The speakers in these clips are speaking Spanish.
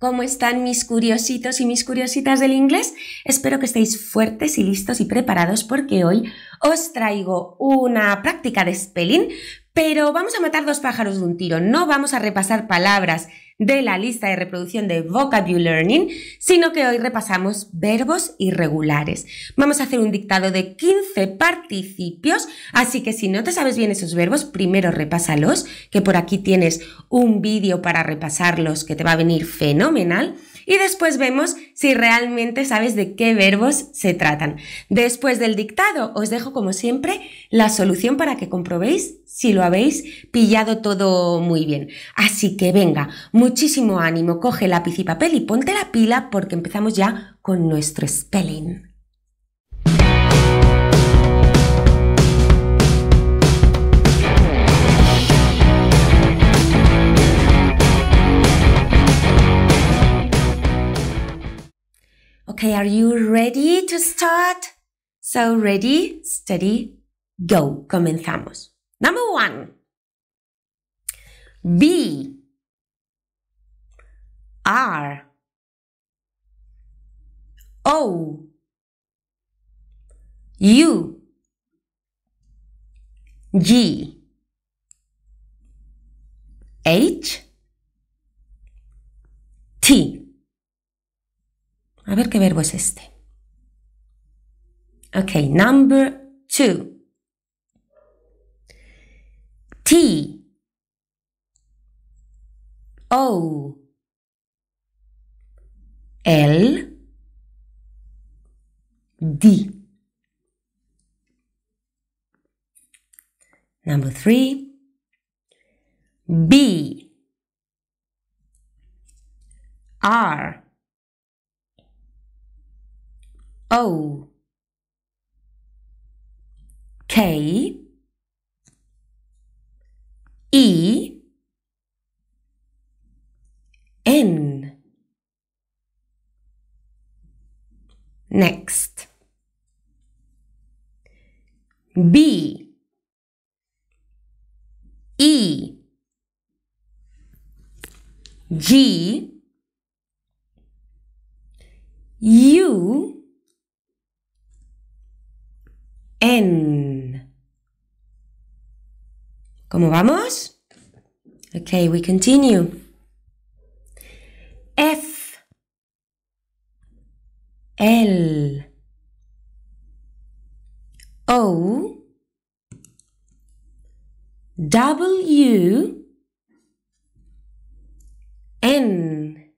¿Cómo están mis curiositos y mis curiositas del inglés? Espero que estéis fuertes y listos y preparados porque hoy os traigo una práctica de spelling pero vamos a matar dos pájaros de un tiro. No vamos a repasar palabras de la lista de reproducción de Vocabulary Learning, sino que hoy repasamos verbos irregulares. Vamos a hacer un dictado de 15 participios, así que si no te sabes bien esos verbos, primero repásalos, que por aquí tienes un vídeo para repasarlos que te va a venir fenomenal y después vemos si realmente sabes de qué verbos se tratan. Después del dictado os dejo como siempre la solución para que comprobéis si lo habéis pillado todo muy bien. Así que venga, muchísimo ánimo, coge lápiz y papel y ponte la pila porque empezamos ya con nuestro spelling. Okay, are you ready to start? So ready, steady, go. Comenzamos. Number one. B. R. O. U. G. H. T. A ver qué verbo es este. Okay, number two. T O L D. Number three. B R O K E N Next B E G U ¿Cómo vamos? Ok, we continue. F. L. O. W. N.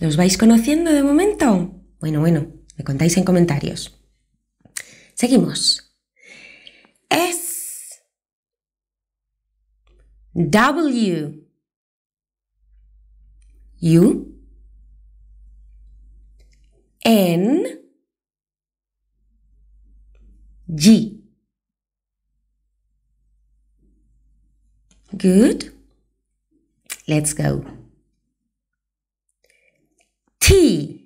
¿Los vais conociendo de momento? Bueno, bueno. Me contáis en comentarios. Seguimos. S W U N G. Good. Let's go. T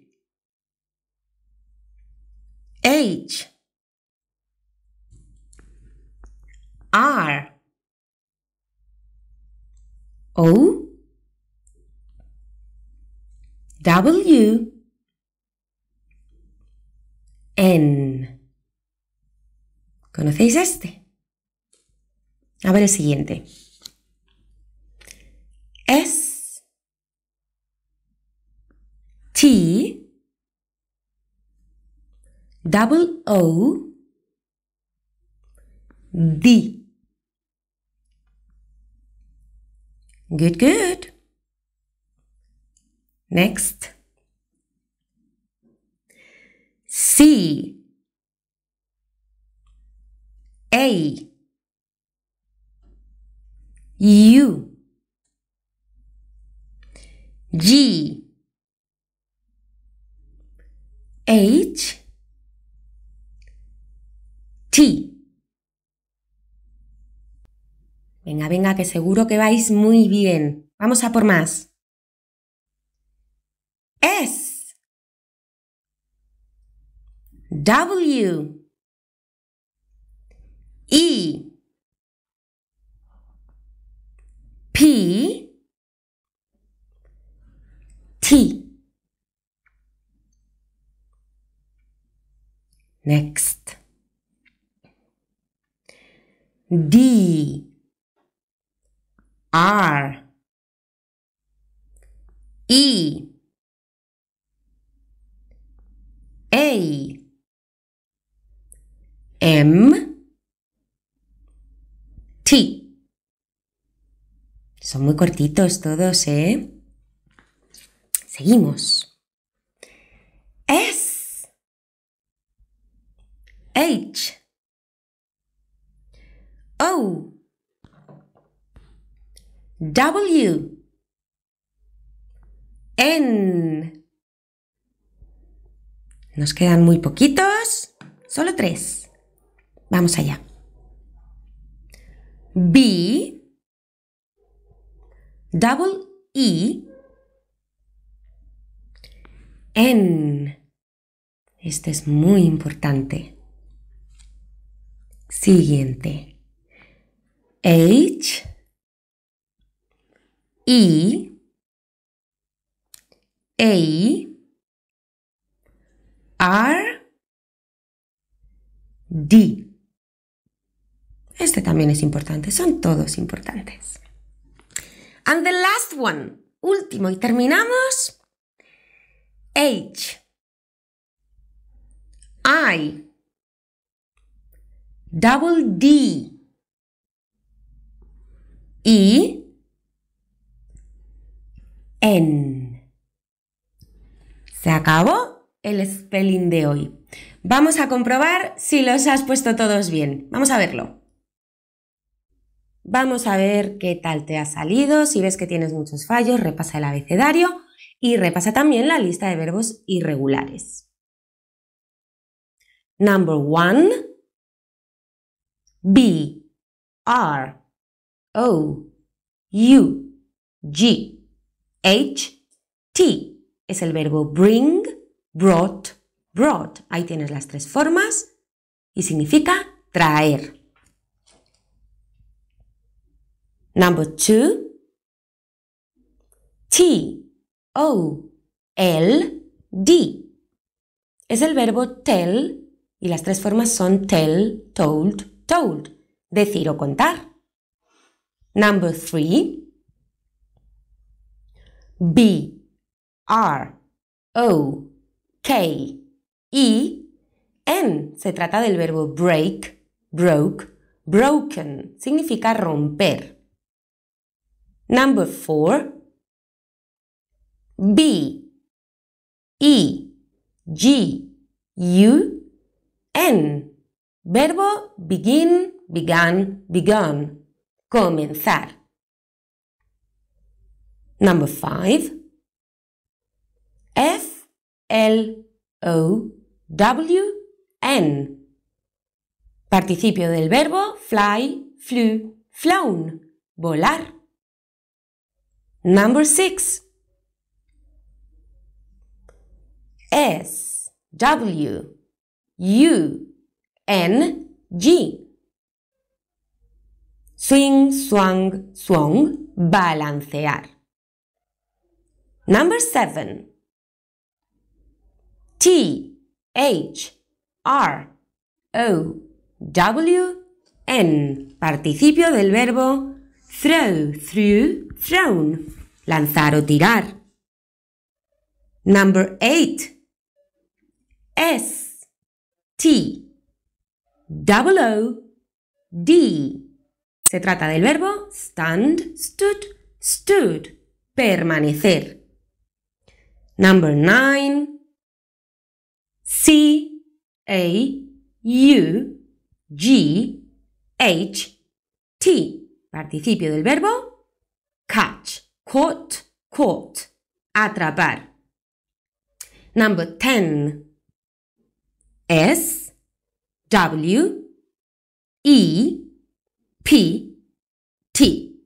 H R O W N ¿Conocéis este? A ver el siguiente. S double O D. Good, good. Next. C. A. U. G. H. T. Venga, venga, que seguro que vais muy bien. Vamos a por más. S. W. E. P. T. Next. D R E A M T Son muy cortitos todos, ¿eh? Seguimos. O W N Nos quedan muy poquitos, solo tres. Vamos allá. B double E N. Este es muy importante. Siguiente. H E A R D. Este también es importante, son todos importantes. And the last one, último y terminamos. H I double D y en. Se acabó el spelling de hoy. Vamos a comprobar si los has puesto todos bien. Vamos a verlo. Vamos a ver qué tal te ha salido. Si ves que tienes muchos fallos, repasa el abecedario y repasa también la lista de verbos irregulares. Number one. B. R. O, U, G, H, T. Es el verbo bring, brought, brought. Ahí tienes las tres formas y significa traer. Number two. T, O, L, D. Es el verbo tell y las tres formas son tell, told, told. Decir o contar. Number three. B R O K E N. Se trata del verbo break, broke, broken. Significa romper. Number four. B E G U N. Verbo begin, began, begun comenzar. Number five. F L O W N. Participio del verbo fly, flew, flown. Volar. Number six. S W U N G swing, swang swung, balancear. Number seven. T, H, R, O, W, N. Participio del verbo throw, through, thrown. Lanzar o tirar. Number eight. S, T, double O, D. Se trata del verbo stand, stood, stood, permanecer. Number nine. C A U G H T. Participio del verbo catch, caught, caught, atrapar. Number 10. S W E T.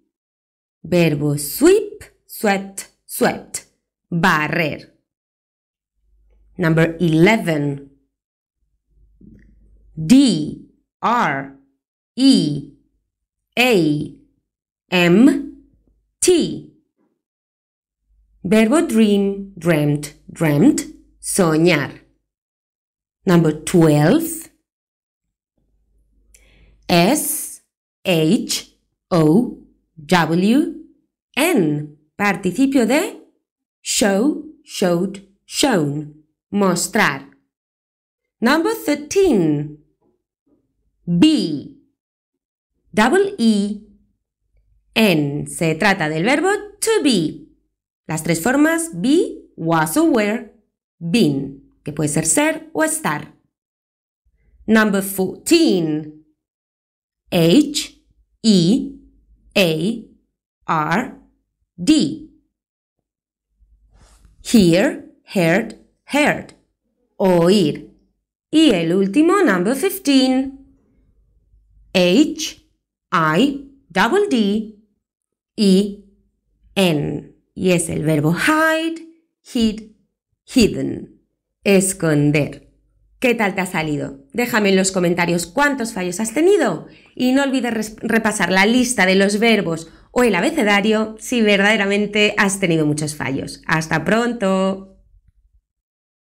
Verbo sweep, Sweat swept. Barrer. Number 11. D, R, E, A, M, T. Verbo dream, dreamt, dreamt. Soñar. Number 12. S, H, O, W, N. Participio de show, showed, shown. Mostrar. Number 13. B. Double E. N. Se trata del verbo to be. Las tres formas be, was or were, been, que puede ser ser o estar. Number 14. H. E A R D. Hear, heard, heard. Oír. Y el último, number 15. H I double D E N. Y es el verbo hide, hid, hidden. Esconder. ¿Qué tal te ha salido? Déjame en los comentarios cuántos fallos has tenido y no olvides repasar la lista de los verbos o el abecedario si verdaderamente has tenido muchos fallos. Hasta pronto.